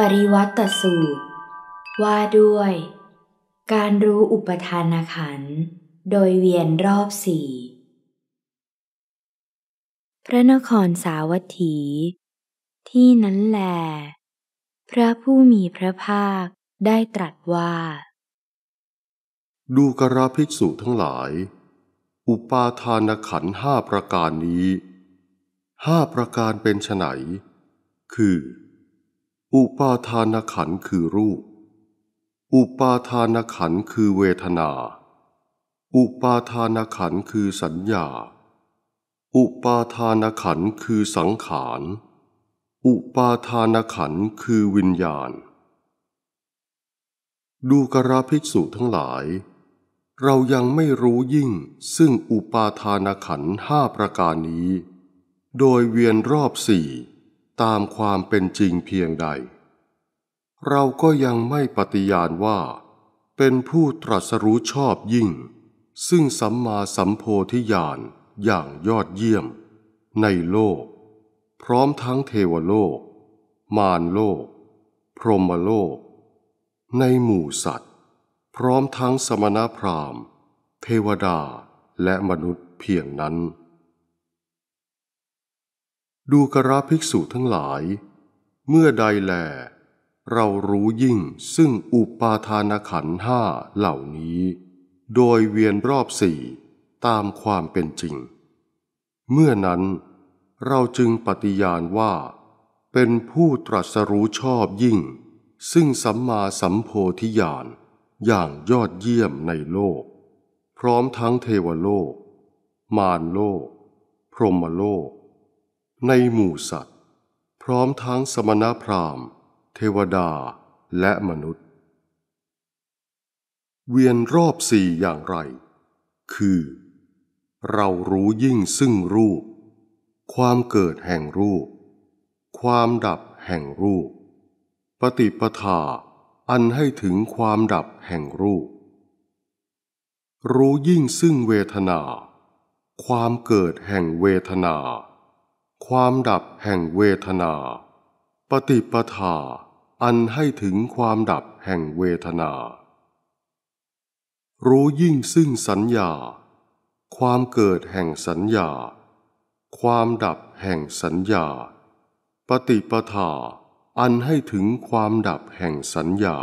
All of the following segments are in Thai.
ปริวัตสูตร ว่าด้วย การรู้อุปทานขัน โดยเวียนรอบสี่ พระนครสาวัตถี ที่นั้นแล พระผู้มีพระภาคได้ตรัสว่า ดูกราภิกษุทั้งหลาย อุปาทานขันห้าประการนี้ ห้าประการเป็นไฉนคืออุปาทานขันคือรูป อุปาทานขันคือเวทนา อุปาทานขันคือสัญญา อุปาทานขันคือสังขาร อุปาทานขันคือวิญญาณ ดูกราภิกษุทั้งหลาย เรายังไม่รู้ยิ่งซึ่งอุปาทานขันห้าประการนี้ โดยเวียนรอบสี่ตามความเป็นจริงเพียงใด เราก็ยังไม่ปฏิญาณว่า เป็นผู้ตรัสรู้ชอบยิ่ง ซึ่งสัมมาสัมโพธิญาณอย่างยอดเยี่ยมในโลก พร้อมทั้งเทวโลก มารโลก พรหมโลก ในหมู่สัตว์ พร้อมทั้งสมณพราหมณ์เทวดาและมนุษย์เพียงนั้นดูกระภิกษุทั้งหลาย เมื่อใดแล เรารู้ยิ่งซึ่งอุปาทานขันห้าเหล่านี้ โดยเวียนรอบสี่ตามความเป็นจริง เมื่อนั้นเราจึงปฏิญาณว่า เป็นผู้ตรัสรู้ชอบยิ่ง ซึ่งสัมมาสัมโพธิญาณอย่างยอดเยี่ยมในโลก พร้อมทั้งเทวโลก มารโลก พรหมโลกในหมู่สัตว์ พร้อมทั้งสมณพราหมณ์เทวดาและมนุษย์ เวียนรอบสี่อย่างไร คือ เรารู้ยิ่งซึ่งรูป ความเกิดแห่งรูป ความดับแห่งรูป ปฏิปทา อันให้ถึงความดับแห่งรูป รู้ยิ่งซึ่งเวทนา ความเกิดแห่งเวทนาความดับแห่งเวทนา ปฏิปทา อันให้ถึงความดับแห่งเวทนา รู้ยิ่งซึ่งสัญญา ความเกิดแห่งสัญญา ความดับแห่งสัญญา ปฏิปทา อันให้ถึงความดับแห่งสัญญา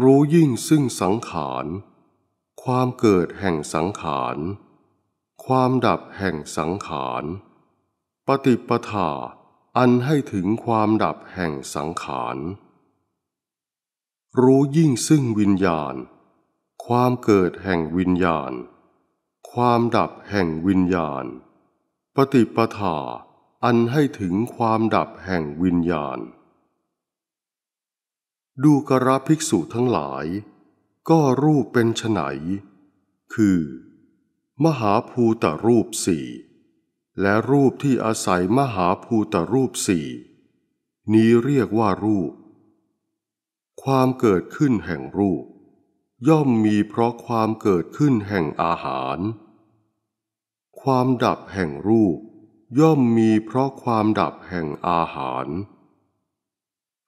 รู้ยิ่งซึ่งสังขาร ความเกิดแห่งสังขารความดับแห่งสังขาร ปฏิปทา อันให้ถึงความดับแห่งสังขาร รู้ยิ่งซึ่งวิญญาณ ความเกิดแห่งวิญญาณ ความดับแห่งวิญญาณ ปฏิปทา อันให้ถึงความดับแห่งวิญญาณ ดูกระภิกษุทั้งหลาย ก็รูปเป็นไฉนคือมหาภูตรูปสี่ และรูปที่อาศัยมหาภูตรูปสี่ นี้เรียกว่ารูป ความเกิดขึ้นแห่งรูป ย่อมมีเพราะความเกิดขึ้นแห่งอาหาร ความดับแห่งรูป ย่อมมีเพราะความดับแห่งอาหาร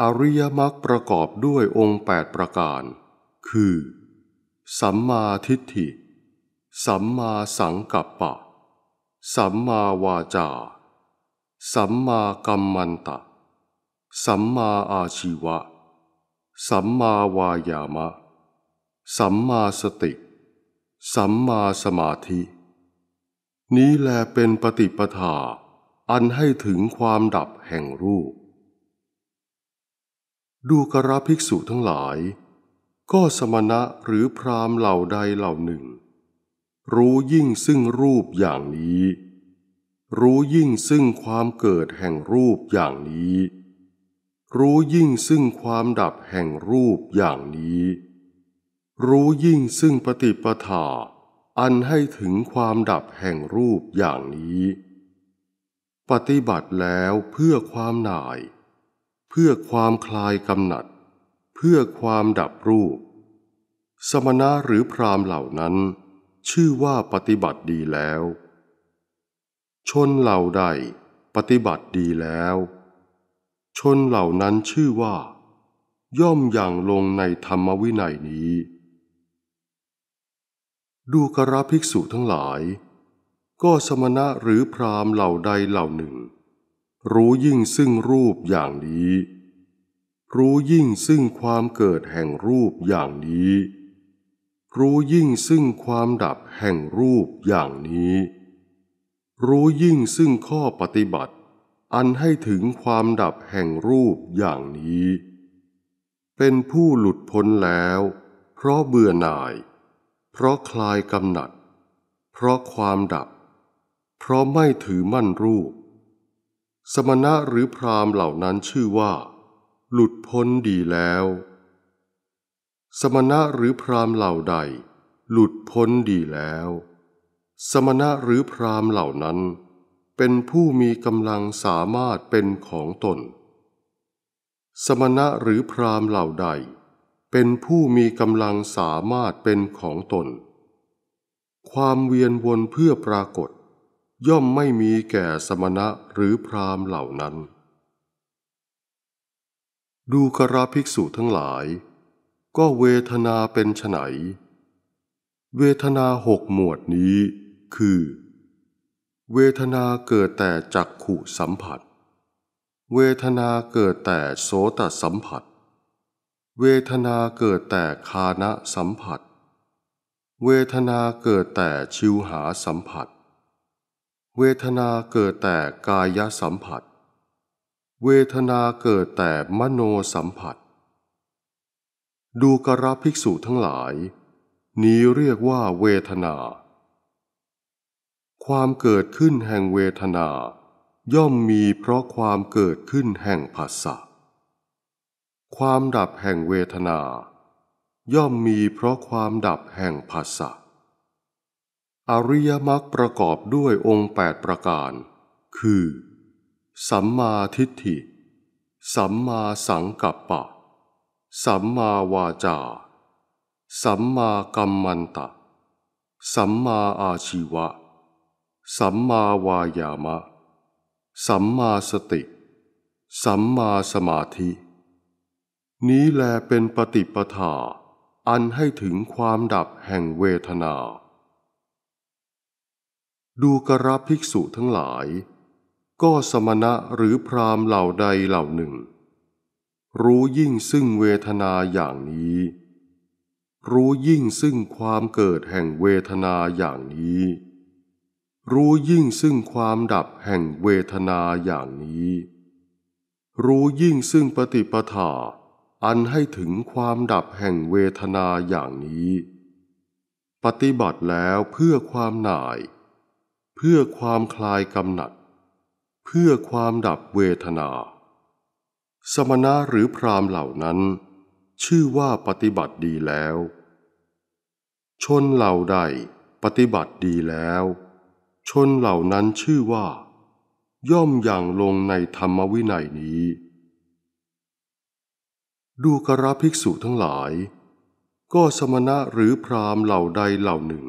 อริยมรรคประกอบด้วยองค์ 8 ประการ คือ สัมมาทิฏฐิสัมมาสังกัปปะ สัมมาวาจา สัมมากัมมันตะ สัมมาอาชีวะ สัมมาวายามะ สัมมาสติ สัมมาสมาธิ นี้แลเป็นปฏิปทาอันให้ถึงความดับแห่งรูป ดูกระภิกษุทั้งหลาย ก็สมณะหรือพรามเหล่าใดเหล่าหนึ่งรู้ยิ่งซึ่งรูปอย่างนี้ รู้ยิ่งซึ่งความเกิดแห่งรูปอย่างนี้ รู้ยิ่งซึ่งความดับแห่งรูปอย่างนี้ รู้ยิ่งซึ่งปฏิปทา อันให้ถึงความดับแห่งรูปอย่างนี้ ปฏิบัติแล้วเพื่อความหน่าย เพื่อความคลายกำหนัด เพื่อความดับรูป สมณะหรือพรามเหล่านั้นชื่อว่าปฏิบัติดีแล้ว ชนเหล่าใดปฏิบัติดีแล้ว ชนเหล่านั้นชื่อว่า ย่อมอย่างลงในธรรมวินัยนี้ ดูกระภิกษุทั้งหลายก็สมณะหรือพรามเหล่าใดเหล่าหนึ่ง รู้ยิ่งซึ่งรูปอย่างนี้ รู้ยิ่งซึ่งความเกิดแห่งรูปอย่างนี้รู้ยิ่งซึ่งความดับแห่งรูปอย่างนี้ รู้ยิ่งซึ่งข้อปฏิบัติ อันให้ถึงความดับแห่งรูปอย่างนี้ เป็นผู้หลุดพ้นแล้ว เพราะเบื่อหน่าย เพราะคลายกำหนัด เพราะความดับ เพราะไม่ถือมั่นรูป สมณะหรือพรามเหล่านั้นชื่อว่า หลุดพ้นดีแล้วสมณะหรือพรามเหล่าใด หลุดพ้นดีแล้ว สมณะหรือพรามเหล่านั้น เป็นผู้มีกำลังสามารถเป็นของตน สมณะหรือพรามเหล่าใด เป็นผู้มีกำลังสามารถเป็นของตน ความเวียนวนเพื่อปรากฏ ย่อมไม่มีแก่สมณะหรือพรามเหล่านั้น ดูกราภิกษุทั้งหลายก็เวทนาเป็นไฉนเวทนาหกหมวดนี้คือ เวทนาเกิดแต่จักขุสัมผัส เวทนาเกิดแต่โสตสัมผัส เวทนาเกิดแต่คานะสัมผัส เวทนาเกิดแต่ชิวหาสัมผัส เวทนาเกิดแต่กายสัมผัส เวทนาเกิดแต่มโนสัมผัสดูกราภิกษุทั้งหลาย นี้เรียกว่าเวทนา ความเกิดขึ้นแห่งเวทนา ย่อมมีเพราะความเกิดขึ้นแห่งผัสสะความดับแห่งเวทนา ย่อมมีเพราะความดับแห่งผัสสะอริยมรรคประกอบด้วยองค์ 8 ประการ คือ สัมมาทิฏฐิ สัมมาสังกัปปะสัมมาวาจา สัมมากัมมันตะ สัมมาอาชีวะ สัมมาวายามะ สัมมาสติ สัมมาสมาธิ นี้แลเป็นปฏิปทา อันให้ถึงความดับแห่งเวทนา ดูกระภิกษุทั้งหลาย ก็สมณะหรือพรามเหล่าใดเหล่าหนึ่งรู้ยิ่งซึ่งเวทนาอย่างนี้ รู้ยิ่งซึ่งความเกิดแห่งเวทนาอย่างนี้ รู้ยิ่งซึ่งความดับแห่งเวทนาอย่างนี้ รู้ยิ่งซึ่งปฏิปทา อันให้ถึงความดับแห่งเวทนาอย่างนี้ ปฏิบัติแล้วเพื่อความหน่าย เพื่อความคลายกำหนัด เพื่อความดับเวทนาสมณะหรือพราหมณ์เหล่านั้น ชื่อว่าปฏิบัติดีแล้ว ชนเหล่าใดปฏิบัติดีแล้ว ชนเหล่านั้นชื่อว่าย่อมอย่างลงในธรรมวินัยนี้ ดูกระภิกษุทั้งหลาย ก็สมณะหรือพราหมณ์เหล่าใดเหล่าหนึ่ง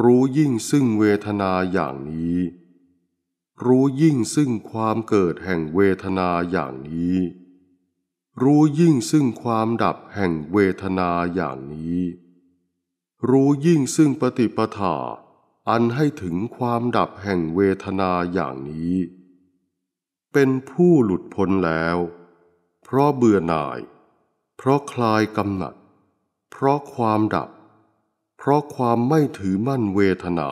รู้ยิ่งซึ่งเวทนาอย่างนี้รู้ยิ่งซึ่งความเกิดแห่งเวทนาอย่างนี้ รู้ยิ่งซึ่งความดับแห่งเวทนาอย่างนี้ รู้ยิ่งซึ่งปฏิปทา อันให้ถึงความดับแห่งเวทนาอย่างนี้ เป็นผู้หลุดพ้นแล้ว เพราะเบื่อหน่าย เพราะคลายกำหนัด เพราะความดับ เพราะความไม่ถือมั่นเวทนา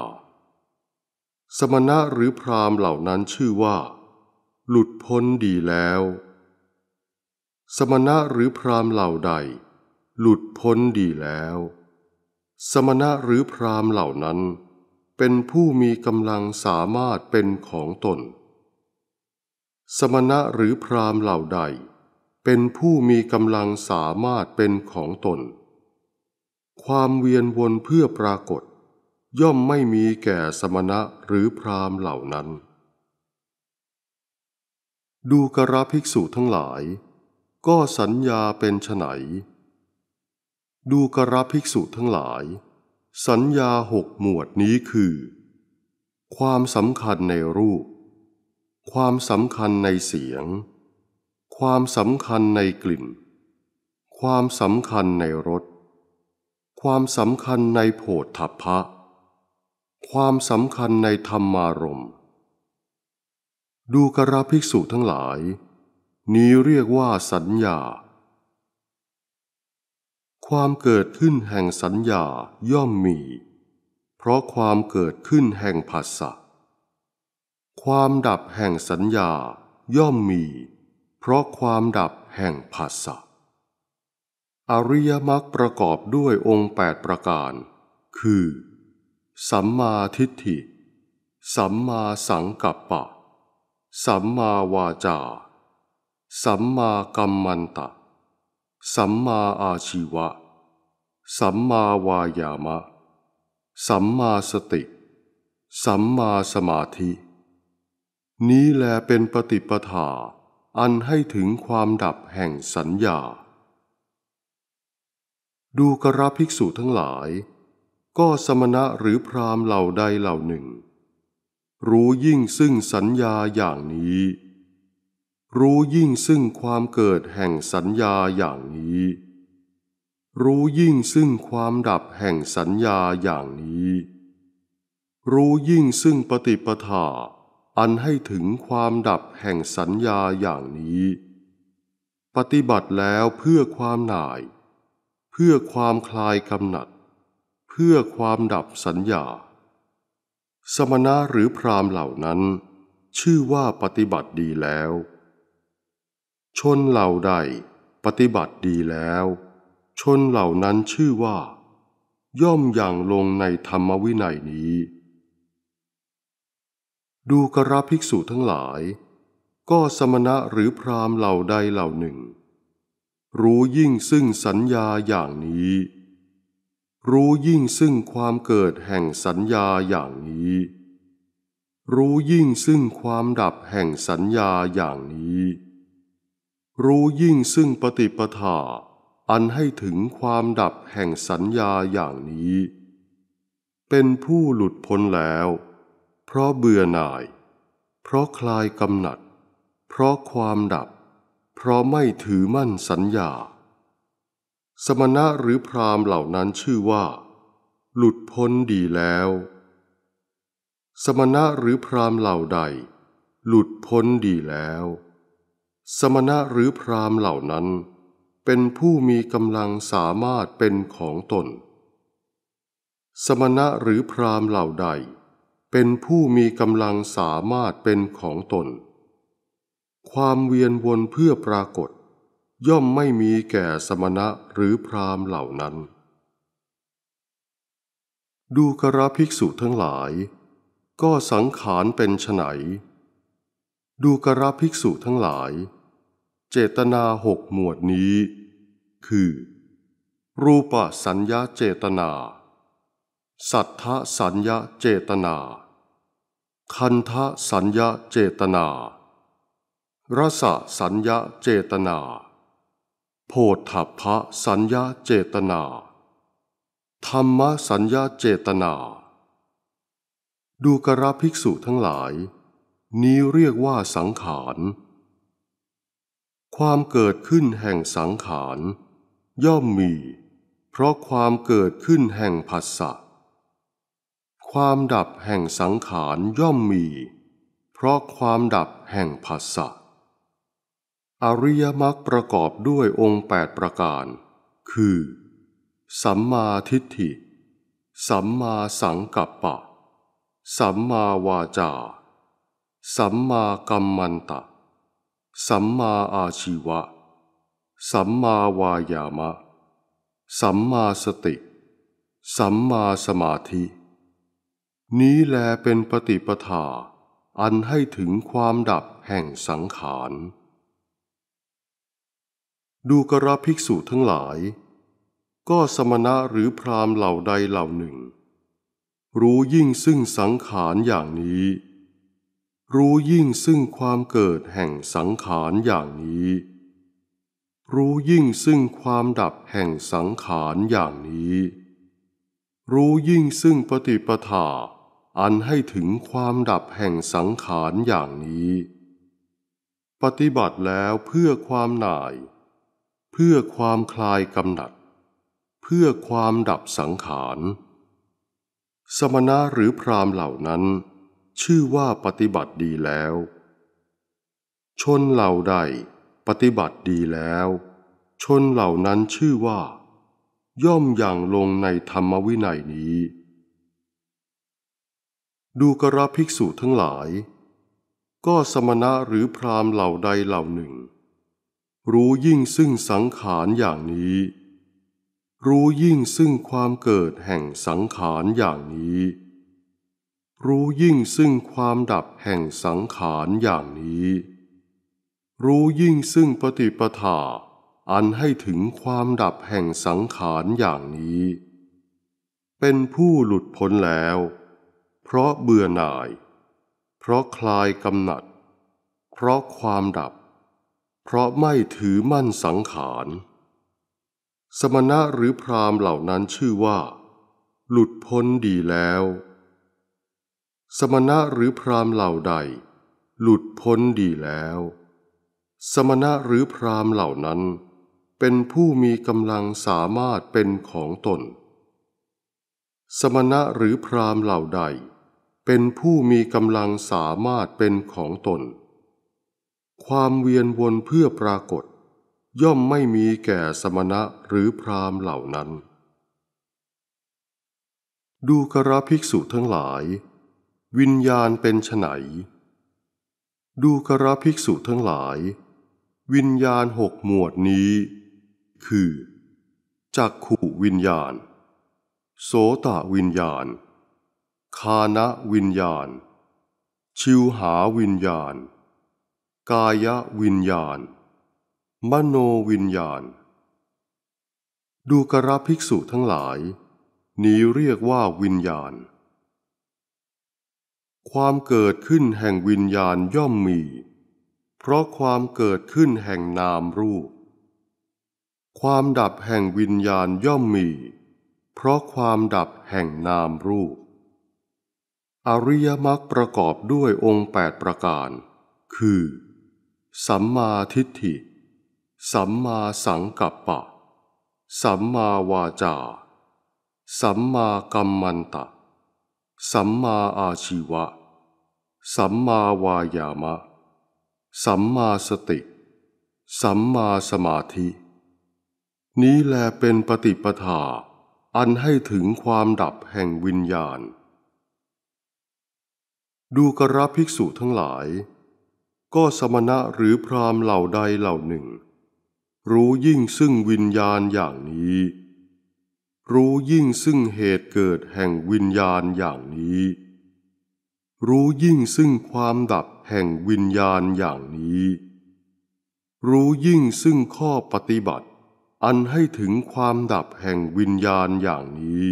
สมณะหรือพรามเหล่านั้นชื่อว่า หลุดพ้นดีแล้ว สมณะหรือพรามเหล่าใด หลุดพ้นดีแล้ว สมณะหรือพรามเหล่านั้น เป็นผู้มีกำลังสามารถเป็นของตน สมณะหรือพรามเหล่าใด เป็นผู้มีกำลังสามารถเป็นของตน ความเวียนวนเพื่อปรากฏย่อมไม่มีแก่สมณะหรือพราหมณ์เหล่านั้น ดูกราภิกษุทั้งหลายก็สัญญาเป็นไนดูกราภิกษุทั้งหลายสัญญาหกหมวดนี้คือ ความสำคัญในรูป ความสำคัญในเสียง ความสำคัญในกลิ่น ความสำคัญในรส ความสำคัญในโผฏฐัพพะความสำคัญในธรรมารมดูกราภิกษุทั้งหลาย นี้เรียกว่าสัญญา ความเกิดขึ้นแห่งสัญญาย่อมมี เพราะความเกิดขึ้นแห่งผัสสะความดับแห่งสัญญา ย่อมมี เพราะความดับแห่งผัสสะอริยมรรคประกอบด้วยองค์ 8 ประการ คือสัมมาทิฏฐิ สัมมาสังกัปปะ สัมมาวาจา สัมมากัมมันตะ สัมมาอาชีวะ สัมมาวายามะ สัมมาสติ สัมมาสมาธิ นี้แลเป็นปฏิปทา อันให้ถึงความดับแห่งสัญญา ดูกระภิกษุทั้งหลายก็สมณะหรือพรามเหล่าใดเหล่าหนึ่ง รู้ยิ่งซึ่งสัญญาอย่างนี้ รู้ยิ่งซึ่งความเกิดแห่งสัญญาอย่างนี้ รู้ยิ่งซึ่งความดับแห่งสัญญาอย่างนี้ รู้ยิ่งซึ่งปฏิปทา อันให้ถึงความดับแห่งสัญญาอย่างนี้ ปฏิบัติแล้วเพื่อความหน่าย เพื่อความคลายกำหนัดเพื่อความดับสัญญา สมณะหรือพรามเหล่านั้น ชื่อว่าปฏิบัติดีแล้ว ชนเหล่าใดปฏิบัติดีแล้ว ชนเหล่านั้นชื่อว่าย่อมอย่างลงในธรรมวินัยนี้ ดูกระภิกษุทั้งหลาย ก็สมณะหรือพรามเหล่าใดเหล่าหนึ่ง รู้ยิ่งซึ่งสัญญาอย่างนี้รู้ยิ่งซึ่งความเกิดแห่งสัญญาอย่างนี้ รู้ยิ่งซึ่งความดับแห่งสัญญาอย่างนี้ รู้ยิ่งซึ่งปฏิปทา อันให้ถึงความดับแห่งสัญญาอย่างนี้ เป็นผู้หลุดพ้นแล้ว เพราะเบื่อหน่าย เพราะคลายกำหนัด เพราะความดับ เพราะไม่ถือมั่นสัญญาสมณะหรือพรามเหล่านั้นชื่อว่า หลุดพ้นดีแล้ว สมณะหรือพรามเหล่าใด หลุดพ้นดีแล้ว สมณะหรือพรามเหล่านั้น เป็นผู้มีกำลังสามารถเป็นของตน สมณะหรือพรามเหล่าใด เป็นผู้มีกำลังสามารถเป็นของตน ความเวียนวนเพื่อปรากฏย่อมไม่มีแก่สมณะหรือพราหมเหล่านั้น ดูกระภิกษุทั้งหลาย ก็สังขารเป็นไฉนดูกระภิกษุทั้งหลาย เจตนาหกหมวดนี้ คือ รูปสัญญาเจตนา สัทธสัญญาเจตนา คันทสัญญาเจตนารสสัญญาเจตนาโพธพะสัญญาเจตนา ธรรมสัญญาเจตนา ดูกระภิกษุทั้งหลาย นี้เรียกว่าสังขารความเกิดขึ้นแห่งสังขารย่อมมี เพราะความเกิดขึ้นแห่งผัสสะความดับแห่งสังขารย่อมมี เพราะความดับแห่งผัสสะอริยมรรคประกอบด้วยองค์ 8 ประการ คือ สัมมาทิฏฐิ สัมมาสังกัปปะ สัมมาวาจา สัมมากัมมันตะ สัมมาอาชีวะ สัมมาวายามะ สัมมาสติ สัมมาสมาธิ นี้แลเป็นปฏิปทา อันให้ถึงความดับแห่งสังขารดูกระภิกษุทั้งหลายก็สมณะหรือพรามเหล่าใดเหล่าหนึ่ง รู้ยิ่งซึ่งสังขารอย่างนี้ รู้ยิ่งซึ่งความเกิดแห่งสังขารอย่างนี้ รู้ยิ่งซึ่งความดับแห่งสังขารอย่างนี้ รู้ยิ่งซึ่งปฏิปทา อันให้ถึงความดับแห่งสังขารอย่างนี้ ปฏิบัติแล้วเพื่อความหน่ายเพื่อความคลายกำหนัด เพื่อความดับสังขารสมณะหรือพรามเหล่านั้น ชื่อว่าปฏิบัติดีแล้ว ชนเหล่าใดปฏิบัติดีแล้ว ชนเหล่านั้นชื่อว่า ย่อมอย่างลงในธรรมวินัยนี้ ดูกระภิกษุทั้งหลาย ก็สมณะหรือพรามเหล่าใดเหล่าหนึ่งรู้ยิ่งซึ่งสังขารอย่างนี้ รู้ยิ่งซึ่งความเกิดแห่งสังขารอย่างนี้ รู้ยิ่งซึ่งความดับแห่งสังขารอย่างนี้ รู้ยิ่งซึ่งปฏิปทา อันให้ถึงความดับแห่งสังขารอย่างนี้ เป็นผู้หลุดพ้นแล้ว เพราะเบื่อหน่าย เพราะคลายกำหนัด เพราะความดับเพราะไม่ถือมั่นสังขาร สมณะหรือพราหมเหล่านั้นชื่อว่า หลุดพ้นดีแล้ว สมณะหรือพราหมเหล่าใด หลุดพ้นดีแล้ว สมณะหรือพราหมเหล่านั้น เป็นผู้มีกำลังสามารถเป็นของตน สมณะหรือพราหมเหล่าใด เป็นผู้มีกำลังสามารถเป็นของตนความเวียนวนเพื่อปรากฏ ย่อมไม่มีแก่สมณะหรือพราหมณ์เหล่านั้น ดูกระภิกษุทั้งหลาย วิญญาณเป็นไนดูกระภิกษุทั้งหลาย วิญญาณหกหมวดนี้ คือ จักขุวิญญาณ โสตะวิญญาณคานะวิญญาณ ชิวหาวิญญาณกายวิญญาณ มโนวิญญาณ ดูกระภิกษุทั้งหลาย นี้เรียกว่าวิญญาณ ความเกิดขึ้นแห่งวิญญาณย่อมมี เพราะความเกิดขึ้นแห่งนามรูป ความดับแห่งวิญญาณย่อมมี เพราะความดับแห่งนามรูป อริยมรรคประกอบด้วยองค์ 8 ประการ คือสัมมาทิฏฐิ สัมมาสังกัปปะ สัมมาวาจา สัมมากรรมันตะ สัมมาอาชีวะ สัมมาวายามะ สัมมาสติ สัมมาสมาธิ นี้แลเป็นปฏิปทา อันให้ถึงความดับแห่งวิญญาณ ดูกระภิกษุทั้งหลายก็สมณะหรือพรามเหล่าใดเหล่าหนึ่ง รู้ยิ่งซึ่งวิญญาณอย่างนี้ รู้ยิ่งซึ่งเหตุเกิดแห่งวิญญาณอย่างนี้ รู้ยิ่งซึ่งความดับแห่งวิญญาณอย่างนี้ รู้ยิ่งซึ่งข้อปฏิบัติ อันให้ถึงความดับแห่งวิญญาณอย่างนี้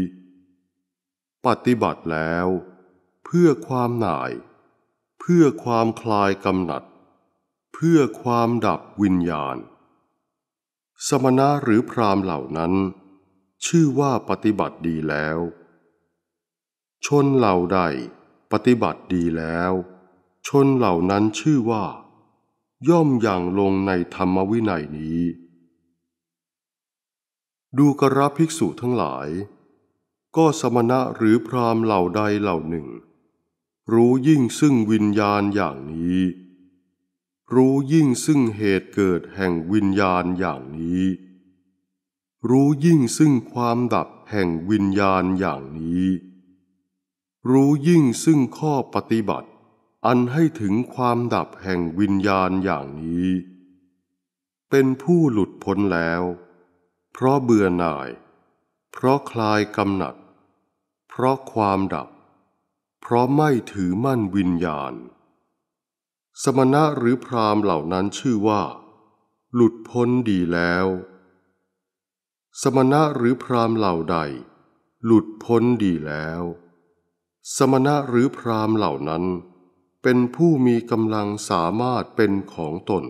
ปฏิบัติแล้ว เพื่อความหน่าย เพื่อความคลายกำหนัดพื่อความดับวิญญาณ สมณะหรือพรามเหล่านั้น ชื่อว่าปฏิบัติดีแล้ว ชนเหล่าใดปฏิบัติดีแล้ว ชนเหล่านั้นชื่อว่า ย่อมอย่างลงในธรรมวินัยนี้ ดูกระภิกษุทั้งหลาย ก็สมณะหรือพรามเหล่าใดเหล่าหนึ่ง รู้ยิ่งซึ่งวิญญาณอย่างนี้รู้ยิ่งซึ่งเหตุเกิดแห่งวิญญาณอย่างนี้ รู้ยิ่งซึ่งความดับแห่งวิญญาณอย่างนี้ รู้ยิ่งซึ่งข้อปฏิบัติ อันให้ถึงความดับแห่งวิญญาณอย่างนี้ เป็นผู้หลุดพ้นแล้ว เพราะเบื่อหน่าย เพราะคลายกำหนัด เพราะความดับ เพราะไม่ถือมั่นวิญญาณสมณะหรือพรามเหล่านั้นชื่อว่า หลุดพ้นดีแล้ว สมณะหรือพรามเหล่าใด หลุดพ้นดีแล้ว สมณะหรือพรามเหล่านั้น เป็นผู้มีกำลังสามารถเป็นของตน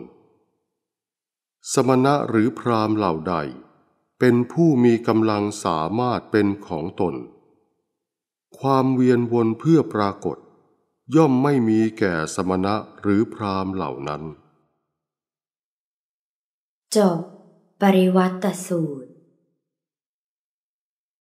สมณะหรือพรามเหล่าใด เป็นผู้มีกำลังสามารถเป็นของตน ความเวียนวนเพื่อปรากฏย่อมไม่มีแก่สมณะหรือพรามเหล่านั้น จบปริวัตตสูตร